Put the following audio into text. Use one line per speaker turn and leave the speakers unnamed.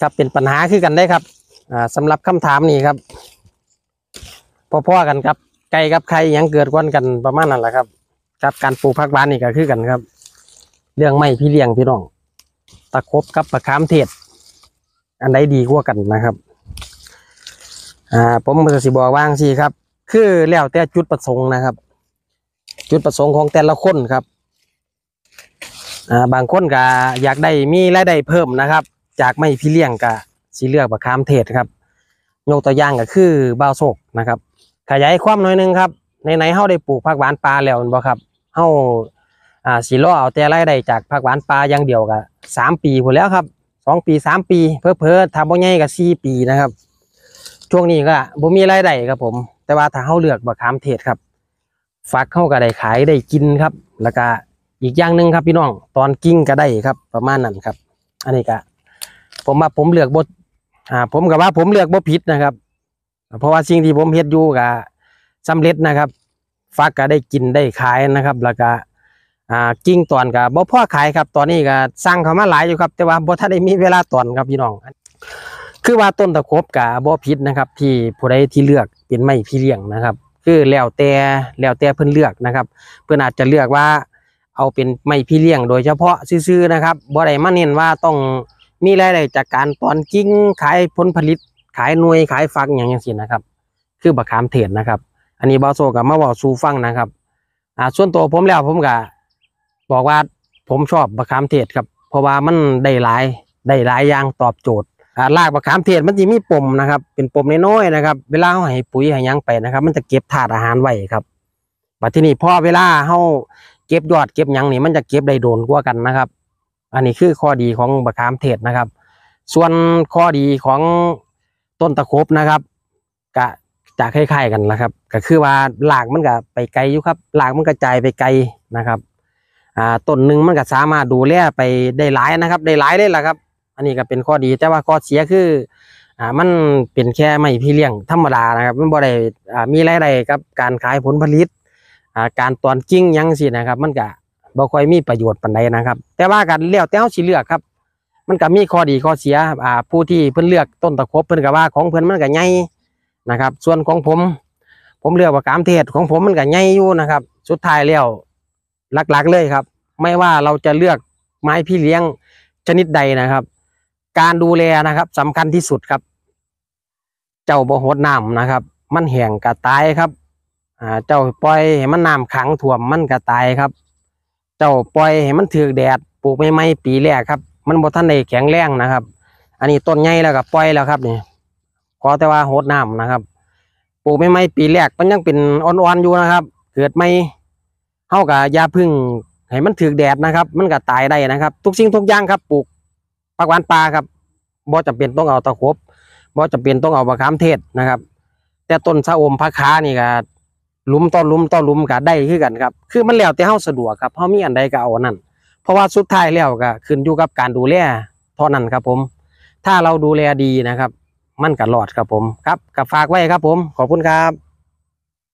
ครับเป็นปัญหา คือกันได้ครับสำสำหรับคำถามนี้ครับพอๆกันครับ ไก่กับไข่ยังเกิดก้อนกันประมาณนั้นแหละครับครับการปลูกผักบ้านนี่ก็คือกันครับ เรื่องไม่พี่เลี้ยงพี่น้อง ตะคบกับประคามเทศอันใดดีกว่ากันนะครับอ่าผมจะสิบอกว่างสิครับ คือแล้วแต่จุดประสงค์นะครับ จุดประสงค์ของแต่ละคนครับอ่าบางคนก็อยากได้มีรายได้เพิ่มนะครับจากไม่พี่เลี้ยงกับสีเลือกบักคามเทศครับยกตัวอย่างก็คือบาโศกนะครับ ขยายความหน่อยนึงครับในไหนเข้าได้ปลูกผักหวานปลาแล้วบ่ครับเขาอ่าสีล้อเอาแต่รายได้จากผักหวานปลาอย่างเดียวกับสามปีหมดแล้วครับสองปีสามปีเพิ่อเพิ่อทำบ่ใหญ่กับสี่ปีนะครับ ช่วงนี้ก็บ่มีรายได้ครับผม แต่ว่าถ้าเข้าเลือกบักคามเทศครับฟักเข้าก็ได้ขายได้กินครับ แล้วก็อีกอย่างหนึ่งครับพี่น้องตอนกิ้งก็ได้ครับ ประมาณนั้นครับ อันนี้ก็ผมว่าผมเลือกบทอ่าผมกับว่าผมเลือกบทผิดนะครับ เพราะว่าสิ่งที่ผมเฮ็ดอยู่กับสำเร็จนะครับฟักก็ได้กินได้ขายนะครับ แล้วก็อ่ากิ้งตอนกับบ่พ่อขายครับ ตอนนี้ก็สร้างเขามาหลายอยู่ครับแต่ว่าบทท่านได้มีเวลาตอนครับพี่น้อง คือว่าต้นตะครบกับบทผิดนะครับ ที่ผู้ใดที่เลือกเป็นไม่พี่เลี้ยงนะครับ คือแล้วแต่แล้วแต่เพิ่นเลือกนะครับ เพิ่นอาจจะเลือกว่าเอาเป็นไม้พี่เลี้ยงโดยเฉพาะซื่อๆนะครับบ่ได้มาเน้นว่าต้องมีรายได้จากการตอนกิ้งขายผลผลิตขายหน่วยขายฟักอย่างเงี้ยสินะครับ คือบักขามเถื่อนนะครับ อันนี้บาโซกับมาบอกซูฟังนะครับอ่าส่วนตัวผมแล้วผมก็บอกว่าผมชอบบักขามเทนครับเพราะว่ามันได้หลาย ได้หลายอย่างตอบโจทย์อลากบักขามเทนมันจะมีปมนะครับ เป็นปมน้อยๆนะครับเวลาเขาให้ปุ๋ยให้ยังไปนะครับ มันจะเก็บถาดอาหารไว้ครับบัดที่นี่พอเวลาเขาเก็บยอดเก็บยังนี่มันจะเก็บได้โดนกว่ากันนะครับอันนี้คือข้อดีของบะขามเทศนะครับ ส่วนข้อดีของต้นตะคบนะครับกะจะคล้ายๆ กันนะครับ ก็คือว่าหลากมันก็ไปไกลอยู่ครับ หลากมันกระจายไปไกลนะครับอ่าต้นหนึ่งมันก็สามารถดูแลไปได้หลายนะครับได้หลายเลยล่ะครับ อันนี้ก็เป็นข้อดีแต่ว่าข้อเสียคืออ่ามันเป็นแค่ไม่พี่เลี้ยงธรรมดานะครับมันบ่ได้อ่ามีรายได้กับการขายผลผลิตอ่าการตอนกิ้งยังสินะครับ มันก็บ่ค่อยมีประโยชน์ปันใดนะครับ แต่ว่ากันแล้วแต่เชาสิเลือกครับ มันก็มีข้อดีข้อเสียอ่าผู้ที่เพิ่นเลือกต้นตะครบเพิ่นก็ว่าของเพิ่นมันก็ใหญ่นะครับ ส่วนของผม ผมเลือกว่ากามเทศของผมมันก็ใหญ่อยู่นะครับ สุดท้ายแล้วหลักๆ เลยครับ ไม่ว่าเราจะเลือกไม้พี่เลี้ยงชนิดใดนะครับ การดูแลนะครับสำคัญที่สุดครับ เจ้าบ่หดน้ำนะครับ มันแห้งกระตายครับเจ้าปล่อยให้มันน้ำขังถ่วมมันกระตายครับเจ้าปล่อยให้มันถือแดดปลูกไม่ไม่ปีแรกครับมันบ่ทันได้แข็งแรงนะครับ อันนี้ต้นใหญ่แล้วก็ปล่อยแล้วครับนี่ ขอแต่ว่าโหดน้ำนะครับ ปลูกไม่ไม่ปีแรกมันยังเป็นอ่อนๆอยู่นะครับ เกิดไม่เท่ากับยาพึ่งให้มันถือแดดนะครับ มันก็ตายได้นะครับ ทุกสิ่งทุกอย่างครับปลูกปักหวานปลาครับบ่จำเป็นต้องเอาตะรบบ่จำเป็นต้องเอามะขามเทศนะครับ แต่ต้นสะอมพัก้านี่ก็ลุมต่อลุมต่อลุมก็ได้คือกันครับ คือมันแล้วแต่เฮาสะดวกครับเฮามีอันใดก็เอานั่นเพราะว่าสุดท้ายแล้วก็ขึ้นอยู่กับการดูแลเท่านั้นครับผม ถ้าเราดูแลดีนะครับ มันก็รอดครับผม ครับกับฝากไว้ครับผม ขอบคุณครับ